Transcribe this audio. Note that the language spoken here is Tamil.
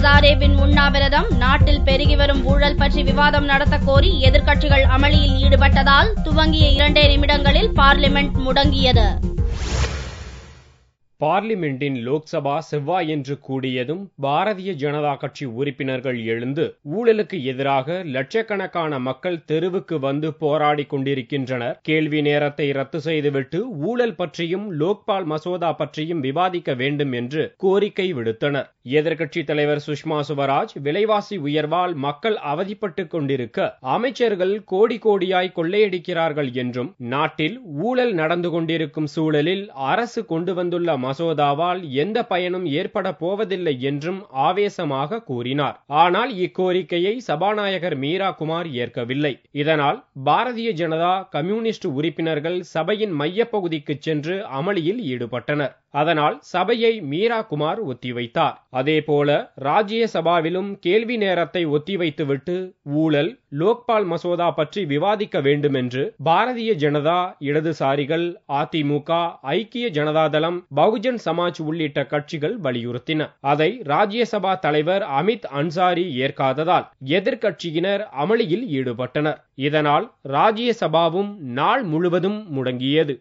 ஹசாரேவின் உண்ணாவிரதம் நாட்டில் பெருகி வரும் ஊழல் பற்றி விவாதம் நடத்த கோரி எதிர்க்கட்சிகள் அமளியில் ஈடுபட்டதால் துவங்கிய இரண்டே நிமிடங்களில் பார்லிமெண்ட் முடங்கியது பார்லிமெண்டின் லோக்சபா செவ்வாய் என்று கூடியதும் பாரதிய ஜனதா கட்சி உறுப்பினர்கள் எழுந்து ஊழலுக்கு எதிராக லட்சக்கணக்கான மக்கள் தெருவுக்கு வந்து போராடி கொண்டிருக்கின்றனர் கேள்வி நேரத்தை ரத்து செய்துவிட்டு ஊழல் பற்றியும் லோக்பால் மசோதா பற்றியும் விவாதிக்க வேண்டும் என்று கோரிக்கை விடுத்தனர் எதிர்க்கட்சி தலைவர் சுஷ்மா சுவராஜ் விலைவாசி உயர்வால் மக்கள் அவதிப்பட்டு கொண்டிருக்க அமைச்சர்கள் கோடி கோடியாய் கொள்ளையடிக்கிறார்கள் என்றும் நாட்டில் ஊழல் நடந்து கொண்டிருக்கும் சூழலில் அரசு கொண்டு வந்துள்ள மசோதாவால் எந்த பயனும் ஏற்பட போவதில்லை என்றும் ஆவேசமாக கூறினார் ஆனால் இக்கோரிக்கையை சபாநாயகர் மீரா குமார் ஏற்கவில்லை இதனால் பாரதிய ஜனதா கம்யூனிஸ்ட் உறுப்பினர்கள் சபையின் மையப்பகுதிக்கு சென்று அமளியில் ஈடுபட்டனர் அதனால் சபையை மீரா குமார் ஒத்திவைத்தார் அதேபோல ராஜ்யசபாவிலும் கேள்வி நேரத்தை ஒத்திவைத்துவிட்டு ஊழல் லோக்பால் மசோதா பற்றி விவாதிக்க வேண்டுமென்று பாரதிய ஜனதா இடதுசாரிகள் அதிமுக ஐக்கிய ஜனதாதளம் பகுஜன் சமாஜ் உள்ளிட்ட கட்சிகள் வலியுறுத்தின அதை ராஜ்யசபா தலைவர் அமித் அன்சாரி ஏற்காததால் எதிர்கட்சியினர் அமளியில் ஈடுபட்டனர் இதனால் ராஜ்யசபாவும் நாள் முழுவதும் முடங்கியது